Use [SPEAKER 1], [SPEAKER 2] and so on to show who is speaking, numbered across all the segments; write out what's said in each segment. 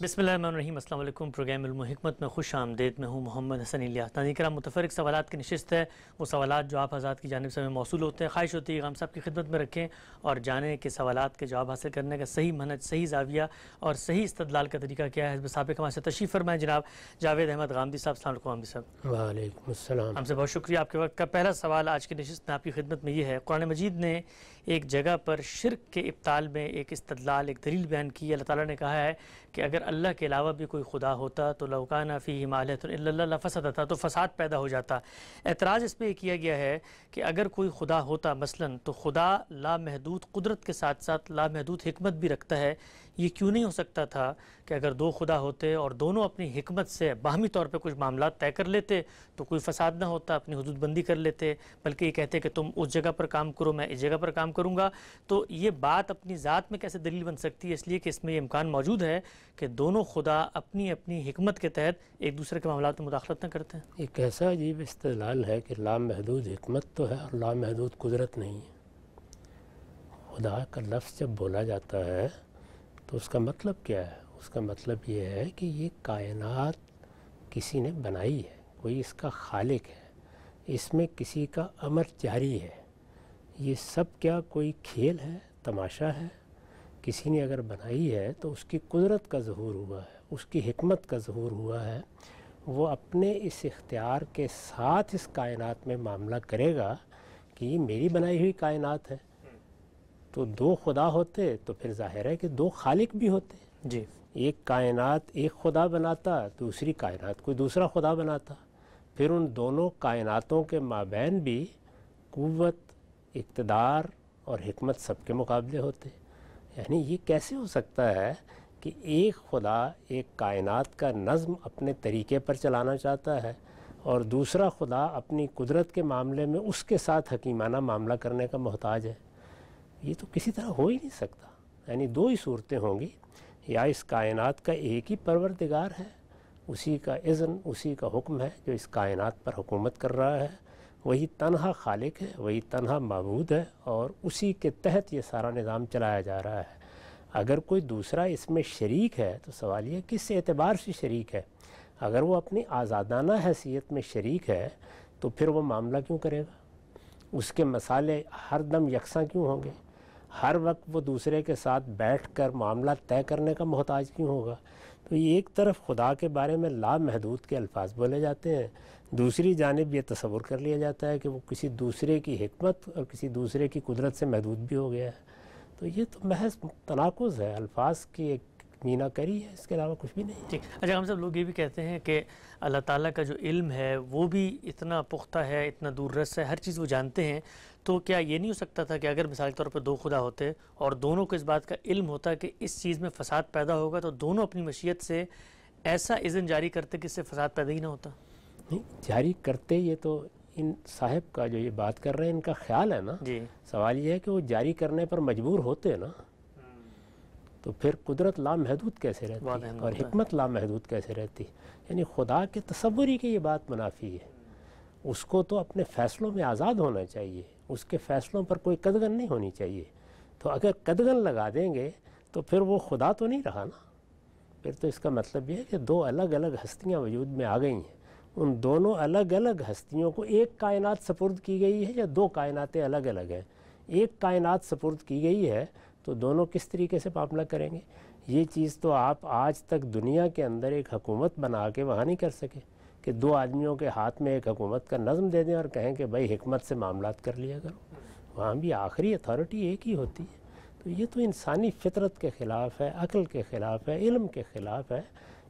[SPEAKER 1] बिसमीम अल्लाम प्रोग्राम हमत में खुश आमदेद में हूँ मोहम्मद हसन इलिया तनी मुतफरक सवाल की नशस्त है वो सवाल जो आप आज़ाद की जानब से हमें मौसू होते हैं ख्वाहिश होती है हम सब की खिदमत में रखें और जाने के सवाल के जवाब हासिल करने का सही मनज सही जाविया और सही इस्तलाल का तरीका क्या है सबक हमारे तशीफ़ फरमाएँ जनाब जावेद अहमद गांधी साहब सलाम गांधी साहब
[SPEAKER 2] वाईक हमसे बहुत
[SPEAKER 1] शुक्रिया आपके वक्त का पहला सवाल आज की नशस्त में आपकी खिदमत में ये है कुरान मजीद ने एक जगह पर शिरक के इब्ताल में एक इस्तलाल एक दलील बयान की अल्लाह ताला ने कहा है कि अगर अल्लाह के अलावा भी कोई खुदा होता तो लौकाना फ़ी हिमालय फसद था तो फसाद पैदा हो जाता एतराज़ इस पर किया गया है कि अगर कोई खुदा होता मसला तो खुदा लामहदूद कुदरत के साथ साथ लामहदूद हमत भी रखता है ये क्यों नहीं हो सकता था कि अगर दो खुदा होते और दोनों अपनी हमत से बाहमी तौर पर कुछ मामला तय कर लेते तो कोई फसाद ना होता अपनी हदूदबंदी कर लेते बल्कि ये कहते कि तुम उस जगह पर काम करो मैं इस जगह पर काम करूँगा तो ये बात अपनी ज़ात में कैसे दलील बन सकती है इसलिए कि इसमें ये इम्कान मौजूद है कि दोनों खुदा अपनी अपनी हमत के तहत एक दूसरे के मामला में मुदाखलत न करते हैं
[SPEAKER 2] एक ऐसा अजीब इस्तेलाल है कि लामहदूद हमत तो है और लामहदूद कुदरत नहीं है खुदा का लफ्ज़ जब बोला जाता है तो उसका मतलब क्या है उसका मतलब ये है कि ये कायनात किसी ने बनाई है कोई इसका खालिक है इसमें किसी का अमर जारी है ये सब क्या कोई खेल है तमाशा है किसी ने अगर बनाई है तो उसकी कुदरत का जहूर हुआ है उसकी हमत का जहूर हुआ है वो अपने इस इख्तियार के साथ इस कायनात में मामला करेगा कि ये मेरी बनाई हुई कायनात है तो दो खुदा होते तो फिर जाहिर है कि दो खालिक भी होते जी एक कायनात एक खुदा बनाता दूसरी कायनात कोई दूसरा खुदा बनाता फिर उन दोनों कायनातों के माबेन भी क़वत इकतदार और हमत सब के मुकाबले होते यानी ये कैसे हो सकता है कि एक खुदा एक कायनात का नज़म अपने तरीके पर चलाना चाहता है और दूसरा खुदा अपनी कुदरत के मामले में उसके साथ हकीमाना मामला करने का मोहताज है ये तो किसी तरह हो ही नहीं सकता यानी दो ही सूरतें होंगी या इस कायनात का एक ही परवरदिगार है उसी का इज़न उसी का हुक्म है जो इस कायनात पर हुकूमत कर रहा है वही तनहा खालिक है वही तनहा मबूद है और उसी के तहत ये सारा निज़ाम चलाया जा रहा है अगर कोई दूसरा इसमें शरीक है तो सवाल ये किस एतबार से शरीक है अगर वो अपनी आज़ादाना हैसियत में शरीक है तो फिर वो मामला क्यों करेगा उसके मसाले हर दम यकसा क्यों होंगे हर वक्त वो दूसरे के साथ बैठकर मामला तय करने का मोहताज क्यों होगा तो ये एक तरफ खुदा के बारे में लामहदूद के अल्फाज बोले जाते हैं दूसरी जानब यह तस्वुर कर लिया जाता है कि वो किसी दूसरे की हमत और किसी दूसरे की कुदरत से महदूद भी हो गया है तो ये तो महज तनाकुज़ है अल्फाज की एक मीना करी है इसके अलावा कुछ भी नहीं ठीक
[SPEAKER 1] अच्छा हम सब लोग ये भी कहते हैं कि अल्लाह ताला का जो इल्म है वो भी इतना पुख्ता है इतना दूर रस है हर चीज़ वो जानते हैं तो क्या ये नहीं हो सकता था कि अगर मिसाल के तौर पर दो खुदा होते और दोनों को इस बात का इल्म होता कि इस चीज़ में फ़साद पैदा होगा तो दोनों अपनी मशीयत से
[SPEAKER 2] ऐसा इज़न जारी करते कि इससे फ़साद पैदा ही ना होता नहीं जारी करते ये तो इन साहब का जो ये बात कर रहे हैं इनका ख्याल है ना जी सवाल ये है कि वो जारी करने पर मजबूर होते ना हम्म। तो फिर कुदरत लामहदूद कैसे रहती है और हमत लामहदूद कैसे रहती है यानी खुदा के तस्वरी की ये बात मुनाफी है उसको तो अपने फैसलों में आज़ाद होना चाहिए उसके फैसलों पर कोई कदगन नहीं होनी चाहिए तो अगर कदगन लगा देंगे तो फिर वो खुदा तो नहीं रहा ना फिर तो इसका मतलब ये है कि दो अलग अलग हस्तियाँ वजूद में आ गई हैं उन दोनों अलग अलग हस्तियों को एक कायनात सपुर्द की गई है या दो कायनातें अलग अलग हैं एक कायनात सपुर्द की गई है तो दोनों किस तरीके से मामला करेंगे ये चीज़ तो आप आज तक दुनिया के अंदर एक हकूमत बना के वहाँ नहीं कर सके कि दो आदमियों के हाथ में एक हुकूमत का नज़म दे दें और कहें कि भाई हमत से मामला कर लिया करो वहाँ भी आखिरी अथॉरिटी एक ही होती है तो ये तो इंसानी फितरत के ख़िलाफ़ है अक़ल के ख़िलाफ़ है इल्म के ख़िलाफ़ है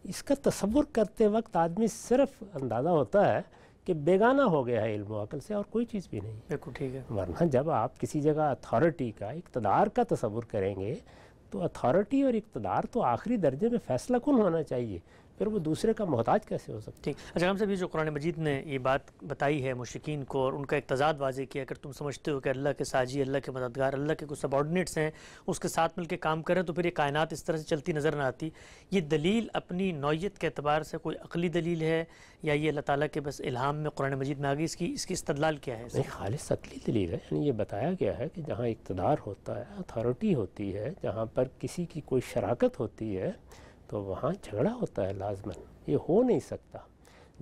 [SPEAKER 2] इसका तस्वुर करते वक्त आदमी सिर्फ अंदाज़ा होता है कि बेगाना हो गया है इल्म अकल से और कोई चीज़ भी नहीं बिल्कुल ठीक है वरना जब आप किसी जगह अथॉरिटी का इकतदार का तस्वुर करेंगे तो अथॉरिटी और इकतदार तो आखिरी दर्जे में फ़ैसला कौन होना चाहिए फिर वो दूसरे का मोहताज कैसे हो सकता ठीक
[SPEAKER 1] अच्छा हम सभी जो कुरान मजीद ने ये बात बताई है मुशिकीन को और उनका तजाद वाजे किया अगर तुम समझते हो कि अल्लाह के साजी अल्लाह के मददगार अल्लाह के कुछ सबॉर्डिनेट्स हैं उसके साथ मिलकर काम करें तो फिर ये कायनात इस तरह से चलती नज़र ना आती ये दलील अपनी नौीयत के अतबार से कोई अकली दलील है या ये अल्लाह ताली के बस इलाहाम में कुरान मजीद में आ गई इसकी इसकी इस्तलाल क्या है नहीं
[SPEAKER 2] खालिश अकली दलील है यानी ये बताया गया है कि जहाँ इकतदार होता है अथॉरिटी होती है जहाँ पर किसी की कोई शराकत होती है तो वहाँ झगड़ा होता है लाजमन ये हो नहीं सकता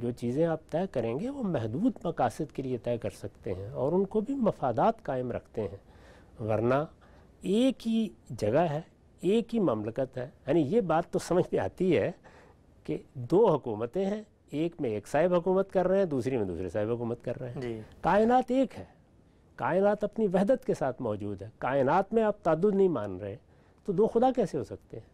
[SPEAKER 2] जो चीज़ें आप तय करेंगे वो महदूद मकासद के लिए तय कर सकते हैं और उनको भी मफादात कायम रखते हैं वरना एक ही जगह है एक ही ममलकत है यानी ये बात तो समझ में आती है कि दो हुकूमतें हैं एक में एक साहिब हुकूमत कर रहे हैं दूसरी में दूसरे साहिब हुकूमत कर रहे हैं कायनात एक है कायनात अपनी वहदत के साथ मौजूद है कायनात में आप तादुद नहीं मान रहे तो दो खुदा कैसे हो सकते हैं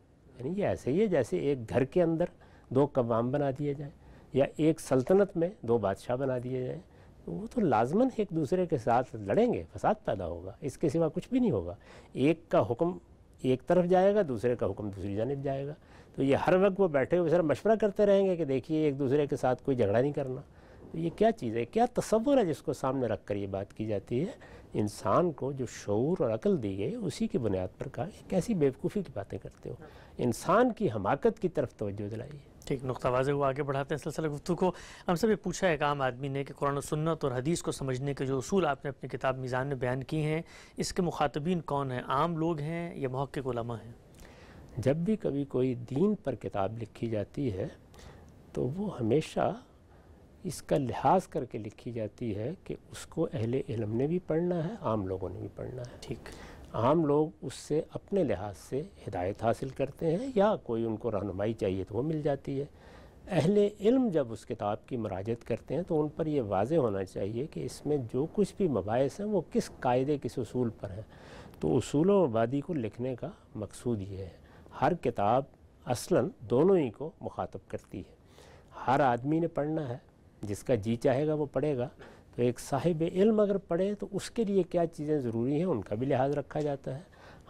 [SPEAKER 2] यानी ये ऐसे ही है जैसे एक घर के अंदर दो कवाम बना दिए जाएँ या एक सल्तनत में दो बादशाह बना दिए जाएँ वो तो लाजमन एक दूसरे के साथ लड़ेंगे फसाद पैदा होगा इसके सिवा कुछ भी नहीं होगा एक का हुक्म एक तरफ जाएगा दूसरे का हुक्म दूसरी जानब जाएगा तो ये हर वक्त वो बैठे हुए सर मशवरा करते रहेंगे कि देखिए एक दूसरे के साथ कोई झगड़ा नहीं करना तो ये क्या चीज़ है क्या तस्वुर है जिसको सामने रख कर ये बात की जाती है इंसान को जो शूर और अकल दी गई उसी की बुनियाद पर कहा कैसी बेवकूफ़ी की बातें करते हो इंसान की हमाकत की तरफ तोज्जो दिलाई
[SPEAKER 1] ठीक नुकता वाजे हुआ आगे बढ़ाते हैं सिलसिला गुफ्तु को हमसे भी पूछा है एक आम आदमी ने कि कुरान सुन्नत और हदीस को समझने के जो असूल आपने अपनी किताब मीज़ान में बयान किए हैं इसके मुखातबीन कौन हैं आम
[SPEAKER 2] लोग हैं या महक़ उलमा हैं जब भी कभी कोई दीन पर किताब लिखी जाती है तो वो हमेशा इसका लिहाज करके लिखी जाती है कि उसको अहले इलम ने भी पढ़ना है आम लोगों ने भी पढ़ना है ठीक आम लोग उससे अपने लिहाज से हिदायत हासिल करते हैं या कोई उनको रहनुमाई चाहिए तो वो मिल जाती है अहले इल्म जब उस किताब की मराजत करते हैं तो उन पर यह वाज होना चाहिए कि इसमें जो कुछ भी मबास हैं वो किस कायदे किस असूल पर हैं तो असूल वादी को लिखने का मकसूद ये है हर किताब असलन दोनों ही को मुखातब करती है हर आदमी ने पढ़ना है जिसका जी चाहेगा वो पढ़ेगा तो एक साहिब इल्म अगर पढ़े तो उसके लिए क्या चीज़ें ज़रूरी हैं उनका भी लिहाज रखा जाता है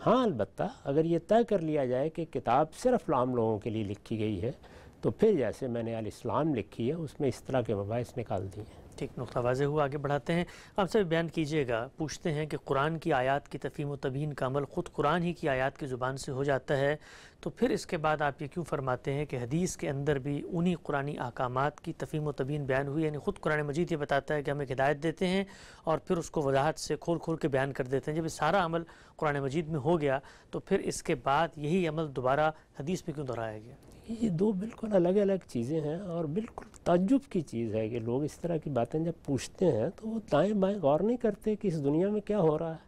[SPEAKER 2] हाँ अलबत् अगर ये तय कर लिया जाए कि किताब सिर्फ आम लोगों के लिए लिखी गई है तो फिर जैसे मैंने अल इस्लाम लिखी है उसमें इस तरह के मबाइस निकाल दिए हैं ठीक नुकता वाजे हुआ
[SPEAKER 1] आगे बढ़ाते हैं आप सभी बयान कीजिएगा पूछते हैं कि कुरान की आयात की तफीम व तबीन का अमल ख़ुद कुरान ही की आयात की ज़ुबान से हो जाता है तो फिर इसके बाद आप ये क्यों फरमाते हैं कि हदीस के अंदर भी उन्हीं कुरानी अहकाम की तफीम व तबीन बयान हुई यानी ख़ुद कुरान मजीद ये बताता है कि हम एक हिदायत देते हैं और फिर उसको वजाहत से खोल खोल के बयान कर देते हैं जब सारा अमल कुरान मजीद में हो गया तो फिर इसके बाद यही अमल दोबारा हदीस में क्यों दोहराया गया
[SPEAKER 2] ये दो बिल्कुल अलग अलग चीज़ें हैं और बिल्कुल तजुब की चीज़ है कि लोग इस तरह की बातें जब पूछते हैं तो वो दाएँ बाएँ गौर नहीं करते कि इस दुनिया में क्या हो रहा है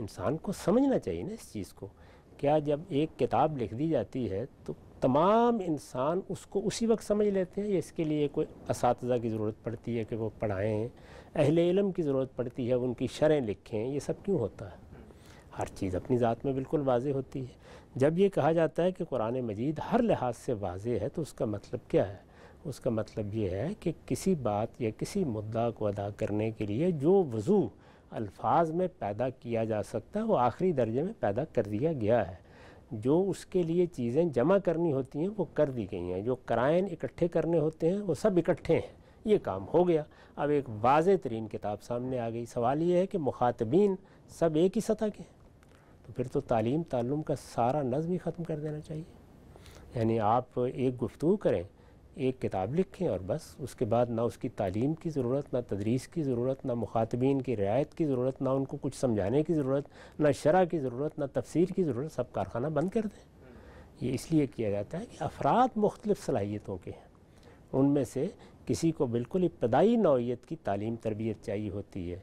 [SPEAKER 2] इंसान को समझना चाहिए ना इस चीज़ को क्या जब एक किताब लिख दी जाती है तो तमाम इंसान उसको उसी वक्त समझ लेते हैं या इसके लिए कोई इस की ज़रूरत पड़ती है कि वो पढ़ाएँ अहल इलम की ज़रूरत पड़ती है उनकी शरें लिखें ये सब क्यों होता है हर चीज़ अपनी ज़ात में बिल्कुल वाज होती है जब ये कहा जाता है कि कुरान मजीद हर लिहाज से वाज है तो उसका मतलब क्या है उसका मतलब ये है कि किसी बात या किसी मुद्दा को अदा करने के लिए जो वज़ू अल्फाज में पैदा किया जा सकता है वो आखिरी दर्जे में पैदा कर दिया गया है जो उसके लिए चीज़ें जमा करनी होती हैं वो कर दी गई हैं जो क्राइन इकट्ठे करने होते हैं वो सब इकट्ठे हैं ये काम हो गया अब एक वाज तरीन किताब सामने आ गई सवाल ये है कि मुखातबीन सब एक ही सतह के हैं तो फिर तो तालीम तालुम का सारा नज़म ही ख़त्म कर देना चाहिए यानी आप एक गुफ्तु करें एक किताब लिखें और बस उसके बाद ना उसकी तालीम की ज़रूरत ना तदरीस की ज़रूरत ना मुखातबीन की रियायत की ज़रूरत ना उनको कुछ समझाने की ज़रूरत ना शरा की ज़रूरत ना तफसीर की ज़रूरत सब कारखाना बंद कर दें ये इसलिए किया जाता है कि अफराद मुख्तलिफ़ सलाहियतों के हैं उनमें से किसी को बिल्कुल इब्तदाई नौीयत की तालीम तरबियत चाहिए होती है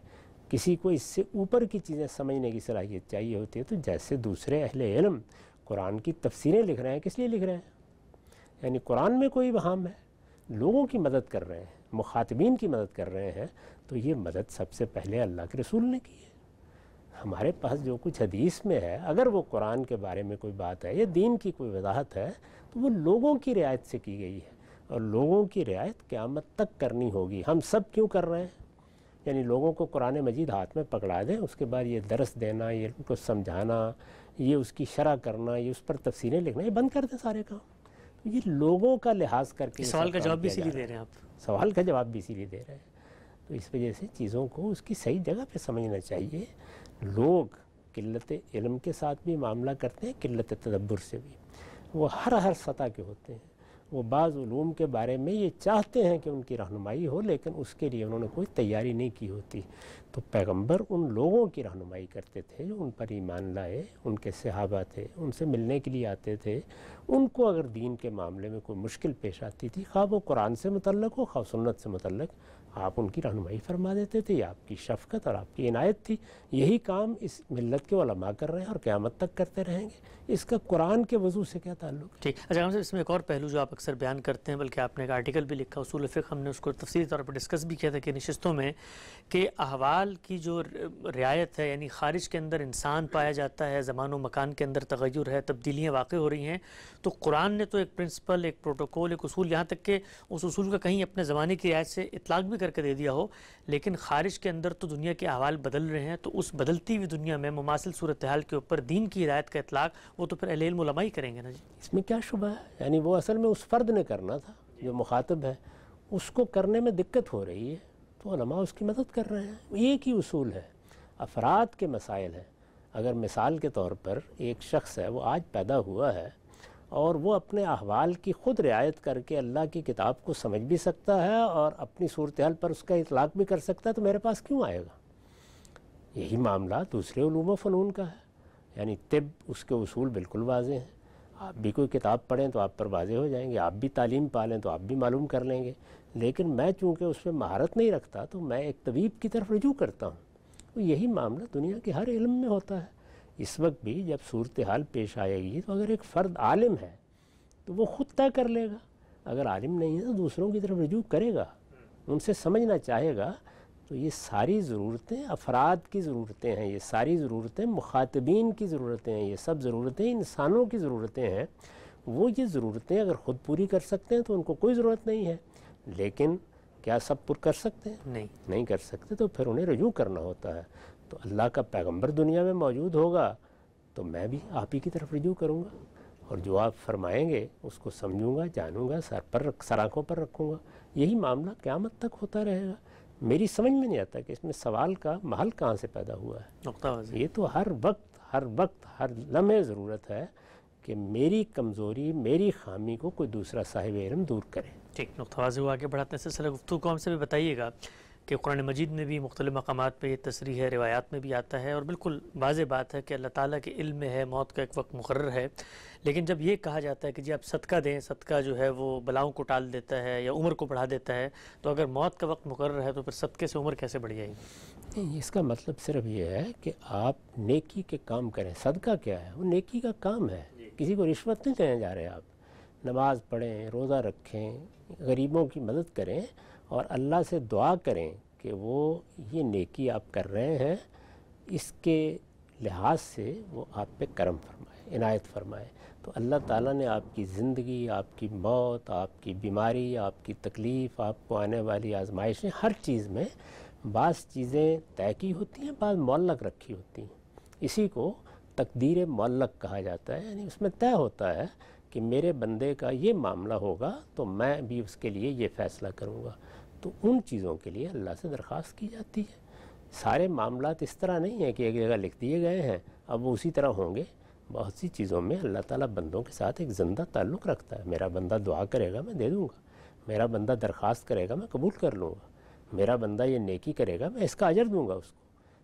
[SPEAKER 2] किसी को इससे ऊपर की चीज़ें समझने की सलाहियत चाहिए होती है तो जैसे दूसरे अहल इलम कुरान की तफसीरें लिख रहे हैं किस लिए लिख रहे हैं यानी कुरान में कोई वहम है लोगों की मदद कर रहे हैं मुखातबीन की मदद कर रहे हैं तो ये मदद सबसे पहले अल्लाह के रसूल ने की है हमारे पास जो कुछ हदीस में है अगर वो कुरान के बारे में कोई बात है या दीन की कोई वजाहत है तो वो लोगों की रियायत से की गई है और लोगों की रियायत क़्यामत तक करनी होगी हम सब क्यों कर रहे हैं यानी लोगों को कुरान मजीद हाथ में पकड़ा दें उसके बाद ये दरस देना ये उनको समझाना ये उसकी शरह करना ये उस पर तफसीरें लिखना ये बंद कर दें सारे काम तो ये लोगों का लिहाज करके सवाल का जवाब भी इसीलिए दे रहे हैं
[SPEAKER 1] आप सवाल
[SPEAKER 2] का जवाब भी इसीलिए दे रहे हैं तो इस वजह से चीज़ों को उसकी सही जगह पर समझना चाहिए लोग किल्लत इलम के साथ भी मामला करते हैं किल्लत तदब्बर से भी वो हर हर सतह के होते हैं वो बाज़ूम के बारे में ये चाहते हैं कि उनकी रहनुमाई हो लेकिन उसके लिए उन्होंने कोई तैयारी नहीं की होती तो पैगंबर उन लोगों की रहनुमाई करते थे जो उन पर ईमान लाए उनके सहाबा थे उनसे मिलने के लिए आते थे उनको अगर दीन के मामले में कोई मुश्किल पेश आती थी खा वो कुरान से मतलब हो खा सुन्नत से मतलब आप उनकी रहनुमाई फरमा देते थे आपकी शफकत और आपकी इनायत थी यही काम इस मिलत के वलमा कर रहे हैं और क़्यामत तक करते रहेंगे इसका कुरान के वजू से क्या ताल्लुक ठीक अच्छा हम इसमें एक और पहलू जो आप अक्सर बयान
[SPEAKER 1] करते हैं बल्कि आपने एक आर्टिकल भी लिखा उसूल फ़िक हमने उसको तफसी तौर पर डिस्कस भी किया था कि नशस्तों में कि अहवाल की जो रियायत है यानी ख़ारिज के अंदर इंसान पाया जाता है ज़मान व मकान के अंदर तगैर है तब्दीलियाँ वाक़ हो रही हैं तो कुरान ने तो एक प्रिंसिपल एक प्रोटोकॉल एक असूल यहाँ तक के उस असूल का कहीं अपने ज़माने की रियायत से इतलाक भी कर करके दे दिया हो लेकिन ख़ारिज के अंदर तो दुनिया के अहवाल बदल रहे हैं तो उस बदलती हुई दुनिया में मुमासिल सूरत हाल के ऊपर दीन की हिदायत का इतलाक वो तो फिर अहलमा ही करेंगे ना जी
[SPEAKER 2] इसमें क्या शुभ है यानी वो असल में उस फ़र्द ने करना था जो मुखातब है उसको करने में दिक्कत हो रही है तो उसकी मदद कर रहे हैं एक ही असूल है अफराद के मसाइल हैं अगर मिसाल के तौर पर एक शख्स है वो आज पैदा हुआ है और वो अपने अहवाल की ख़ुद रियायत करके अल्लाह की किताब को समझ भी सकता है और अपनी सूरत हाल पर उसका इतलाक़ भी कर सकता है तो मेरे पास क्यों आएगा यही मामला दूसरे ूम फ़नून का है यानी तिब उसके उसूल बिल्कुल वाजे हैं आप भी कोई किताब पढ़ें तो आप पर वाजे हो जाएंगे आप भी तालीम पा लें तो आप भी मालूम कर लेंगे लेकिन मैं चूँकि उस पर महारत नहीं रखता तो मैं एक तबीब की तरफ रजू करता हूँ तो यही मामला दुनिया के हर इल्म में होता है इस वक्त भी जब सूरत हाल पेश आएगी तो अगर एक फ़र्द आलिम है तो वो ख़ुद तय कर लेगा अगर आलिम नहीं है तो दूसरों की तरफ रजू करेगा उनसे समझना चाहेगा तो ये सारी ज़रूरतें अफराद की ज़रूरतें हैं ये सारी ज़रूरतें मुखातबीन की ज़रूरतें हैं ये सब ज़रूरतें इंसानों की ज़रूरतें हैं वो ये ज़रूरतें अगर ख़ुद पूरी कर सकते हैं तो उनको कोई ज़रूरत नहीं है लेकिन क्या सब पुर कर सकते हैं नहीं नहीं कर सकते तो फिर उन्हें रजू करना होता है तो अल्लाह का पैगंबर दुनिया में मौजूद होगा तो मैं भी आप ही की तरफ रजू करूँगा और जो आप फरमाएंगे उसको समझूंगा जानूंगा सर पर सर आँखों पर रखूँगा यही मामला क़्यामत तक होता रहेगा मेरी समझ में नहीं आता कि इसमें सवाल का महल कहाँ से पैदा हुआ है ये तो हर वक्त हर वक्त हर लम्हे ज़रूरत है कि मेरी कमज़ोरी मेरी खामी को कोई दूसरा साहिब इलम दूर करे
[SPEAKER 1] ठीक नुकता हुआ आगे बढ़ाते हैं सिलसिला गुफ्तु को हमसे भी बताइएगा कि कुरान मजीद में भी मुख्तलि मकाम पर यह तस्री है रिवायात में भी आता है और बिल्कुल वाज बात है कि अल्लाह ताली के इल्म में है मौत का एक वक्त मुकर है लेकिन जब ये कहा जाता है कि जी आप सदका दें सदका जो है वो बलाओं को टाल देता है या उम्र को बढ़ा देता है तो अगर मौत का वक्त मुकर है तो फिर सदक़े से उम्र कैसे बढ़
[SPEAKER 2] जाएगी इसका मतलब सिर्फ ये है कि आप नेकी के काम करें सदका क्या है वो नेकी का काम है किसी को रिश्वत नहीं देने जा रहे आप नमाज़ पढ़ें रोज़ा रखें गरीबों की मदद करें और अल्लाह से दुआ करें कि वो ये नेकी आप कर रहे हैं इसके लिहाज से वो आप पे करम फरमाए इनायत फरमाए तो अल्लाह ताला ने आपकी ज़िंदगी आपकी मौत आपकी बीमारी आपकी तकलीफ़ आपको आने वाली आजमाइशें हर चीज़ में बास चीज़ें तय की होती हैं बाद मौलक रखी होती हैं इसी को तकदीर मौलक कहा जाता है यानी उसमें तय होता है कि मेरे बंदे का ये मामला होगा तो मैं भी उसके लिए ये फ़ैसला करूँगा तो उन चीज़ों के लिए अल्लाह से दरख्वास्त की जाती है सारे मामला इस तरह नहीं है कि एक जगह लिख दिए गए हैं अब वो उसी तरह होंगे बहुत सी चीज़ों में अल्लाह ताला बंदों के साथ एक ज़िंदा ताल्लुक़ रखता है मेरा बंदा दुआ करेगा मैं दे दूँगा मेरा बंदा दरख्वास्त करेगा मैं कबूल कर लूँगा मेरा बंदा ये नेकी करेगा मैं इसका अजर दूँगा उसको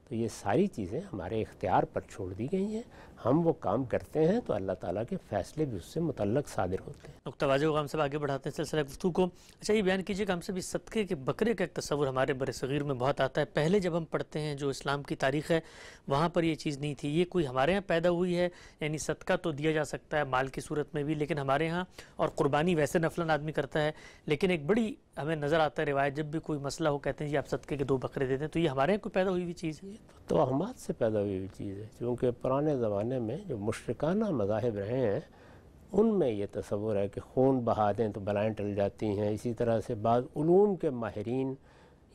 [SPEAKER 2] तो ये सारी चीज़ें हमारे इख्तियार पर छोड़ दी गई हैं हम वो काम करते हैं तो अल्लाह ताला के फैसले भी उससे मुतलक सादिर होते हैं
[SPEAKER 1] नुकतावाजी को हम सब आगे बढ़ाते हैं सिलसिला गुफ्तु को अच्छा ये बयान कीजिए कि हमसे भी सदक़े के बकरे का एक तस्वुर हमारे बर सग़ीर में बहुत आता है पहले जब हम पढ़ते हैं जो इस्लाम की तारीख़ है वहाँ पर यह चीज़ नहीं थी ये कोई हमारे यहाँ पैदा हुई है यानी सदका तो दिया जा सकता है माल की सूरत में भी लेकिन हमारे यहाँ और क़ुरबानी वैसे नफलन आदमी करता है लेकिन एक बड़ी हमें नज़र आता है रिवायत जब भी कोई मसला हो कहते हैं जी आप सदक़े के दो बकरे देते हैं तो ये हमारे यहाँ कोई पैदा हुई हुई चीज़ है
[SPEAKER 2] तो, तो हमारे से पैदा हुई हुई चीज़ है क्योंकि पुराने ज़माने ज़माने में जो मुशरकाना मजाहब रहे हैं उनमें यह तस्वुर है कि खून बहा दें तो बलाएँ टल जाती हैं इसी तरह से बाद के माहरीन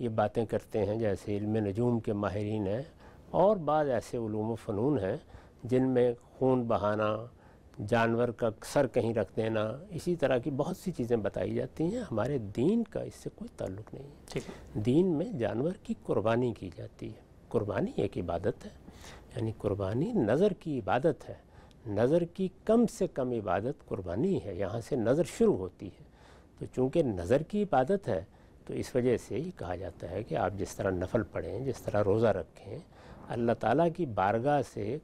[SPEAKER 2] ये बातें करते हैं जैसे इल्म नजूम के माहरीन हैं और बाद ऐसे ूम फ़नून हैं जिनमें खून बहाना जानवर का सर कहीं रख देना इसी तरह की बहुत सी चीज़ें बताई जाती हैं हमारे दीन का इससे कोई ताल्लुक नहीं है दीन में जानवर की कुर्बानी की जाती है कुर्बानी एक इबादत है यानी कुर्बानी नज़र की इबादत है नज़र की कम से कम इबादत कुर्बानी है यहाँ से नज़र शुरू होती है तो चूँकि नज़र की इबादत है तो इस वजह से ये कहा जाता है कि आप जिस तरह नफल पढ़ें जिस तरह रोज़ा रखें अल्लाह ताला की बारगाह से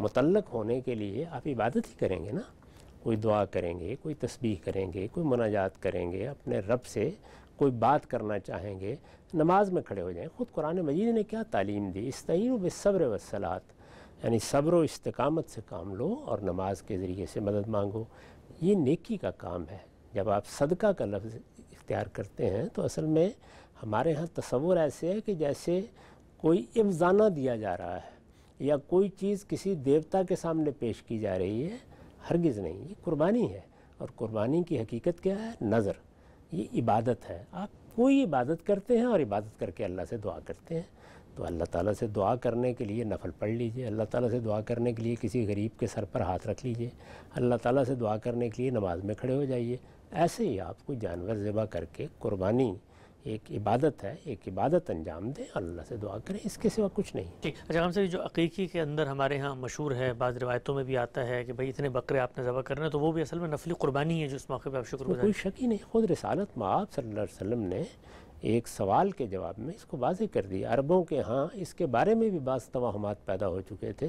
[SPEAKER 2] मुतलक होने के लिए आप इबादत ही करेंगे ना कोई दुआ करेंगे कोई तस्बीह करेंगे कोई मुनाजात करेंगे अपने रब से कोई बात करना चाहेंगे नमाज में खड़े हो जाएं ख़ुद कुरान मजीद ने क्या तालीम दी इस इस्तीन बेसब्र वसलात यानी सब्र इस्तकामत से काम लो और नमाज के ज़रिए से मदद मांगो ये नेकी का काम है जब आप सदका का लफ्ज़ इख्तियार करते हैं तो असल में हमारे यहाँ तस्वुर ऐसे है कि जैसे कोई इफ्ज़ाना दिया जा रहा है या कोई चीज़ किसी देवता के सामने पेश की जा रही है हरगिज़ नहीं ये कुर्बानी है और कुर्बानी की हकीकत क्या है नज़र ये इबादत है आप कोई इबादत करते हैं और इबादत करके अल्लाह से दुआ करते हैं तो अल्लाह ताला से दुआ करने के लिए नफल पढ़ लीजिए अल्लाह ताला से दुआ करने के लिए किसी गरीब के सर पर हाथ रख लीजिए अल्लाह ताला से दुआ करने के लिए नमाज में खड़े हो जाइए ऐसे ही आप कोई जानवर ज़बा करके कुर्बानी एक इबादत है एक इबादत अंजाम दें अल्लाह से दुआ करें इसके सिवा कुछ नहीं
[SPEAKER 1] ठीक अच्छा हमसे जो अकीकी के अंदर हमारे यहाँ मशहूर है बाद
[SPEAKER 2] रिवायतों में भी आता है कि भाई इतने बकरे आपने
[SPEAKER 1] कर करना है तो वो भी असल में नफली कुर्बानी है जो इस मौके पर आप शुक्र कोई
[SPEAKER 2] शक ही नहीं खुद रसालत में आप वसम ने एक सवाल के जवाब में इसको वाजे कर दिया अरबों के यहाँ इसके बारे में भी बास तोहमात पैदा हो चुके थे